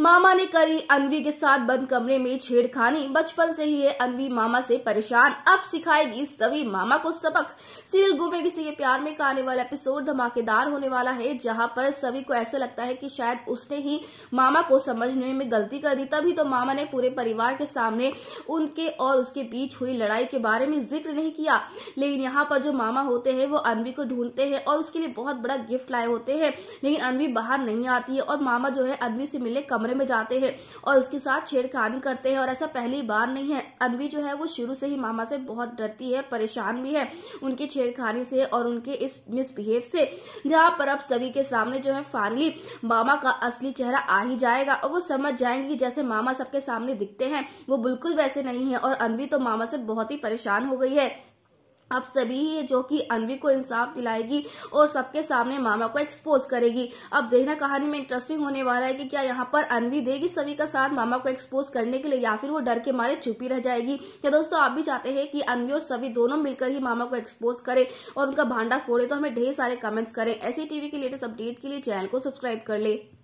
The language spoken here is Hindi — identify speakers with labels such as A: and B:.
A: मामा ने करी अनवी के साथ बंद कमरे में छेड़खानी बचपन से ही है अनवी मामा से परेशान अब सिखाएगी सभी मामा को सबक सीरियल गुमे किसी के प्यार में का आने वाला एपिसोड धमाकेदार होने वाला है जहां पर सभी को ऐसा लगता है कि शायद उसने ही मामा को समझने में गलती कर दी तभी तो मामा ने पूरे परिवार के सामने उनके और उसके बीच हुई लड़ाई के बारे में जिक्र नहीं किया लेकिन यहाँ पर जो मामा होते हैं वो अनवी को ढूंढते हैं और उसके लिए बहुत बड़ा गिफ्ट लाए होते हैं लेकिन अनवी बाहर नहीं आती है और मामा जो है अनवी से मिले कम कमरे में जाते हैं और उसके साथ छेड़खानी करते हैं और ऐसा पहली बार नहीं है अनवी जो है वो शुरू से ही मामा से बहुत डरती है परेशान भी है उनकी छेड़खानी से और उनके इस मिसबिहेव से जहाँ पर अब सभी के सामने जो है फाइनली मामा का असली चेहरा आ ही जाएगा और वो समझ जाएंगे कि जैसे मामा सबके सामने दिखते हैं वो बिल्कुल वैसे नहीं है और अनवी तो मामा से बहुत ही परेशान हो गई है आप सभी है जो कि अनवी को इंसाफ दिलाएगी और सबके सामने मामा को एक्सपोज करेगी अब देखना कहानी में इंटरेस्टिंग होने वाला है कि क्या यहाँ पर अनवी देगी सभी का साथ मामा को एक्सपोज करने के लिए या फिर वो डर के मारे छुपी रह जाएगी क्या दोस्तों आप भी चाहते हैं कि अनवी और सभी दोनों मिलकर ही मामा को एक्सपोज करे और उनका भांडा फोड़े तो हमें ढेर सारे कमेंट्स करें ऐसी टीवी के लेटेस्ट अपडेट के लिए चैनल को सब्सक्राइब कर ले